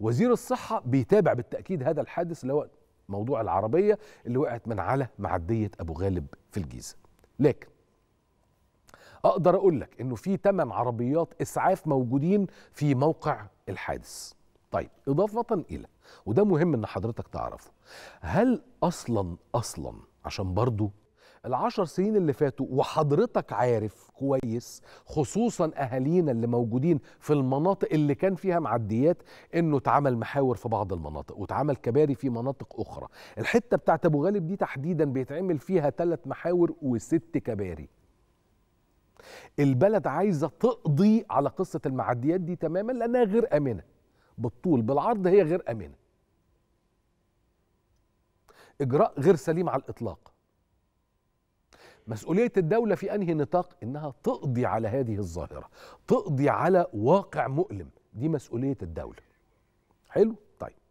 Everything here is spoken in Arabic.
وزير الصحة بيتابع بالتأكيد هذا الحادث اللي هو موضوع العربية اللي وقعت من على معدية أبو غالب في الجيزة لكن أقدر أقول لك إنه في 8 عربيات إسعاف موجودين في موقع الحادث طيب إضافة إلى وده مهم إن حضرتك تعرفه هل أصلا أصلا عشان برضه العشر سنين اللي فاتوا وحضرتك عارف كويس خصوصا اهالينا اللي موجودين في المناطق اللي كان فيها معديات انه اتعمل محاور في بعض المناطق واتعمل كباري في مناطق اخرى الحته بتاعت ابو غالب دي تحديدا بيتعمل فيها ثلاث محاور وست كباري البلد عايزه تقضي على قصه المعديات دي تماما لانها غير امنه بالطول بالعرض هي غير امنه اجراء غير سليم على الاطلاق مسؤولية الدولة في أنهي نطاق؟ إنها تقضي على هذه الظاهرة تقضي على واقع مؤلم دي مسؤولية الدولة حلو؟ طيب